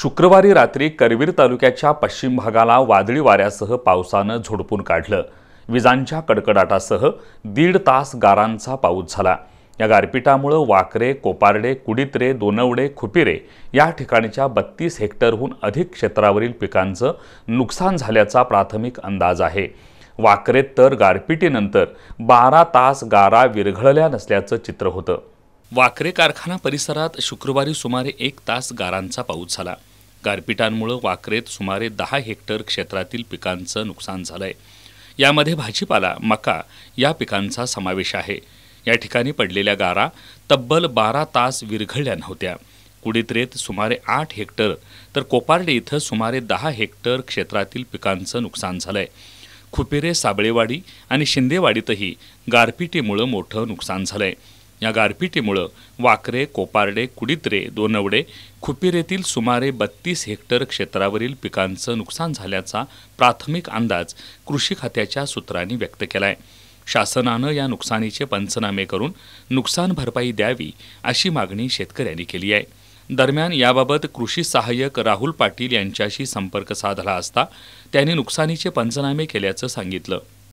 शुक्रवारी रात्री करवीर तालुक्याच्या पश्चिम भागाला वादळी वाऱ्यासह पावसानं झोडपून काढलं विजांच्या कडकडाटासह दीड तास गारांचा पाऊस झाला या गारपिटामुळं वाकरे कोपारडे कुडित्रे दोनवडे खुपिरे या ठिकाणच्या बत्तीस हेक्टरहून अधिक क्षेत्रावरील पिकांचं नुकसान झाल्याचा प्राथमिक अंदाज आहे वाकरेत तर गारपिटीनंतर बारा तास गारा विरघळल्या नसल्याचं चित्र होतं वाकरे कारखाना परिसरात शुक्रवारी सुमारे एक तास गारांचा पाऊस झाला गारपिटांमुळे वाकरेत सुमारे दहा हेक्टर क्षेत्रातील पिकांचं नुकसान झालं आहे यामध्ये भाजीपाला मका या पिकांचा समावेश आहे या ठिकाणी पडलेल्या गारा तब्बल बारा तास विरघळल्या नव्हत्या कुडित्रेत सुमारे आठ हेक्टर तर कोपार्डे इथं सुमारे दहा हेक्टर क्षेत्रातील पिकांचं नुकसान झालं आहे साबळेवाडी आणि शिंदेवाडीतही गारपिटीमुळं मोठं नुकसान झालं या गारपिटीमुळं वाकरे कोपारडे कुडित्रे दोनवडे खुपिरेतील सुमारे बत्तीस हेक्टर क्षेत्रावरील पिकांचं नुकसान झाल्याचा प्राथमिक अंदाज कृषी खात्याच्या सूत्रांनी व्यक्त केला शासनानं या नुकसानीचे पंचनामे करून नुकसान भरपाई द्यावी अशी मागणी शेतकऱ्यांनी केली आहे दरम्यान याबाबत कृषी सहाय्यक राहुल पाटील यांच्याशी संपर्क साधला असता त्यांनी नुकसानीचे पंचनामे केल्याचं सांगितलं